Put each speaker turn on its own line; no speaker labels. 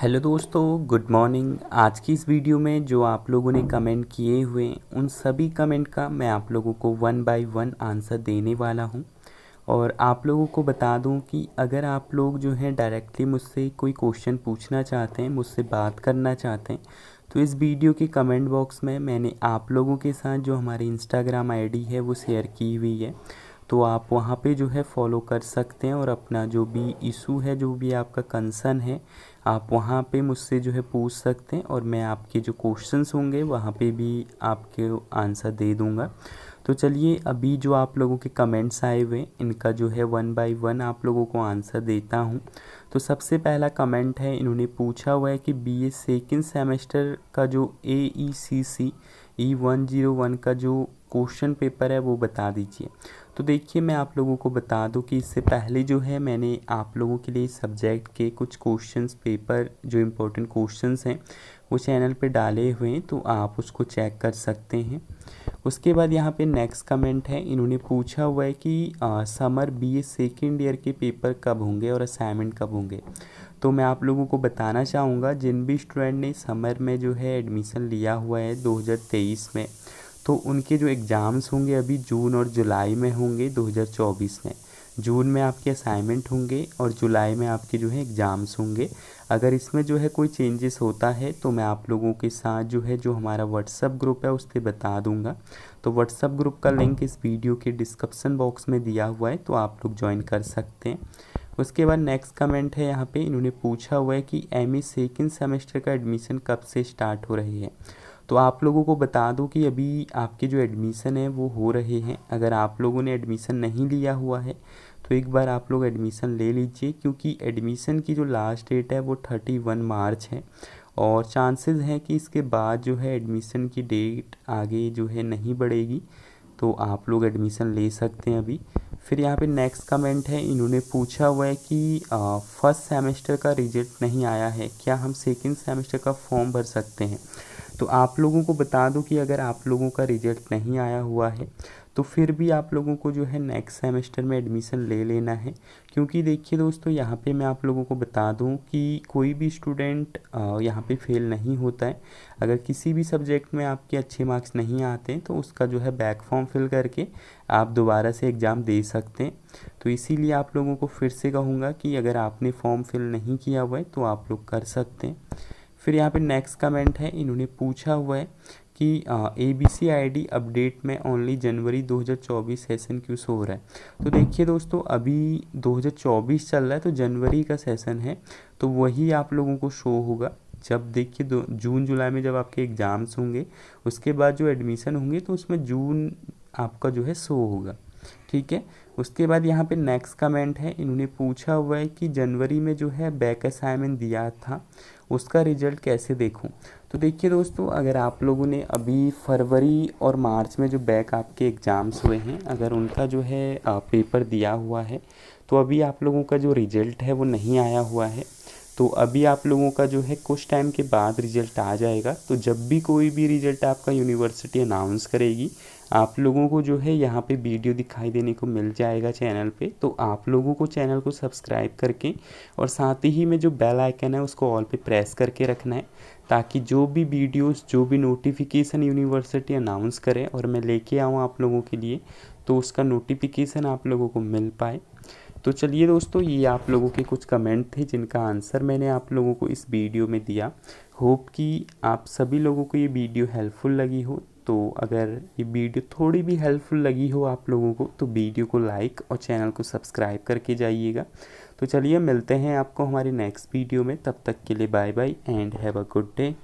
hello दोस्तों good morning आज की इस वीडियो में जो आप लोगों ने कमेंट किए हुए उन सभी कमेंट का मैं आप लोगों को वन बाय वन आंसर देने वाला हूं और आप लोगों को बता दूं कि अगर आप लोग जो है डायरेक्टली मुझसे कोई क्वेश्चन पूछना चाहते हैं मुझसे बात करना चाहते हैं तो इस वीडियो के कमेंट बॉक्स में मैंने आप लोगों के साथ जो हमारी इंस्टाग्राम आई है वो शेयर की हुई है तो आप वहाँ पे जो है फॉलो कर सकते हैं और अपना जो भी इशू है जो भी आपका कंसर्न है आप वहाँ पे मुझसे जो है पूछ सकते हैं और मैं आपके जो क्वेश्चंस होंगे वहाँ पे भी आपके आंसर दे दूँगा तो चलिए अभी जो आप लोगों के कमेंट्स आए हुए इनका जो है वन बाय वन आप लोगों को आंसर देता हूँ तो सबसे पहला कमेंट है इन्होंने पूछा हुआ है कि बी ए सेकेंड सेमेस्टर का जो A E C C E one zero one का जो क्वेश्चन पेपर है वो बता दीजिए तो देखिए मैं आप लोगों को बता दूं कि इससे पहले जो है मैंने आप लोगों के लिए सब्जेक्ट के कुछ क्वेश्चंस पेपर जो इम्पोर्टेंट क्वेश्चंस हैं वो चैनल पे डाले हुए हैं तो आप उसको चेक कर सकते हैं उसके बाद यहाँ पे नेक्स्ट कमेंट है इन्होंने पूछा हुआ है कि आ, समर बीए सेकेंड ईयर के पेपर कब होंगे और असाइनमेंट कब होंगे तो मैं आप लोगों को बताना चाहूँगा जिन भी स्टूडेंट ने समर में जो है एडमिशन लिया हुआ है दो में तो उनके जो एग्ज़ाम्स होंगे अभी जून और जुलाई में होंगे 2024 में जून में आपके असाइनमेंट होंगे और जुलाई में आपके जो है एग्ज़ाम्स होंगे अगर इसमें जो है कोई चेंजेस होता है तो मैं आप लोगों के साथ जो है जो हमारा व्हाट्सअप ग्रुप है उस पर बता दूंगा तो व्हाट्सअप ग्रुप का लिंक इस वीडियो के डिस्क्रिप्सन बॉक्स में दिया हुआ है तो आप लोग ज्वाइन कर सकते हैं उसके बाद नेक्स्ट कमेंट है यहाँ पे इन्होंने पूछा हुआ है कि एम सेकेंड सेमेस्टर का एडमिशन कब से स्टार्ट हो रही है तो आप लोगों को बता दूं कि अभी आपके जो एडमिशन है वो हो रहे हैं अगर आप लोगों ने एडमिशन नहीं लिया हुआ है तो एक बार आप लोग एडमिशन ले लीजिए क्योंकि एडमिशन की जो लास्ट डेट है वो थर्टी वन मार्च है और चांसेस हैं कि इसके बाद जो है एडमिशन की डेट आगे जो है नहीं बढ़ेगी तो आप लोग एडमिशन ले सकते हैं अभी फिर यहाँ पे नेक्स्ट कमेंट है इन्होंने पूछा हुआ है कि फर्स्ट सेमेस्टर का रिजल्ट नहीं आया है क्या हम सेकंड सेमेस्टर का फॉर्म भर सकते हैं तो आप लोगों को बता दूं कि अगर आप लोगों का रिजल्ट नहीं आया हुआ है तो फिर भी आप लोगों को जो है नेक्स्ट सेमेस्टर में एडमिशन ले लेना है क्योंकि देखिए दोस्तों यहाँ पे मैं आप लोगों को बता दूँ कि कोई भी स्टूडेंट यहाँ पे फेल नहीं होता है अगर किसी भी सब्जेक्ट में आपके अच्छे मार्क्स नहीं आते तो उसका जो है बैक फॉर्म फिल करके आप दोबारा से एग्ज़ाम दे सकते हैं तो इसीलिए आप लोगों को फिर से कहूँगा कि अगर आपने फॉर्म फिल नहीं किया हुआ है तो आप लोग कर सकते हैं फिर यहाँ पे नेक्स्ट कमेंट है इन्होंने पूछा हुआ है कि A B C I D update में ओनली जनवरी 2024 सेशन क्यों शो हो रहा है तो देखिए दोस्तों अभी 2024 चल रहा है तो जनवरी का सेशन है तो वही आप लोगों को शो होगा जब देखिए दो जून जुलाई में जब आपके एग्ज़ाम्स होंगे उसके बाद जो एडमिशन होंगे तो उसमें जून आपका जो है शो होगा ठीक है उसके बाद यहाँ पे नेक्स्ट कमेंट है इन्होंने पूछा हुआ है कि जनवरी में जो है बैक असाइनमेंट दिया था उसका रिजल्ट कैसे देखूँ तो देखिए दोस्तों अगर आप लोगों ने अभी फरवरी और मार्च में जो बैक आपके एग्ज़ाम्स हुए हैं अगर उनका जो है पेपर दिया हुआ है तो अभी आप लोगों का जो रिजल्ट है वो नहीं आया हुआ है तो अभी आप लोगों का जो है कुछ टाइम के बाद रिज़ल्ट आ जाएगा तो जब भी कोई भी रिज़ल्ट आपका यूनिवर्सिटी अनाउंस करेगी आप लोगों को जो है यहाँ पे वीडियो दिखाई देने को मिल जाएगा चैनल पे तो आप लोगों को चैनल को सब्सक्राइब करके और साथ ही में जो बेल आइकन है उसको ऑल पे प्रेस करके रखना है ताकि जो भी वीडियोस जो भी नोटिफिकेशन यूनिवर्सिटी अनाउंस करे और मैं लेके आऊँ आप लोगों के लिए तो उसका नोटिफिकेशन आप लोगों को मिल पाए तो चलिए दोस्तों ये आप लोगों के कुछ कमेंट थे जिनका आंसर मैंने आप लोगों को इस वीडियो में दिया होप कि आप सभी लोगों को ये वीडियो हेल्पफुल लगी हो तो अगर ये वीडियो थोड़ी भी हेल्पफुल लगी हो आप लोगों को तो वीडियो को लाइक और चैनल को सब्सक्राइब करके जाइएगा तो चलिए मिलते हैं आपको हमारे नेक्स्ट वीडियो में तब तक के लिए bye bye and have a good day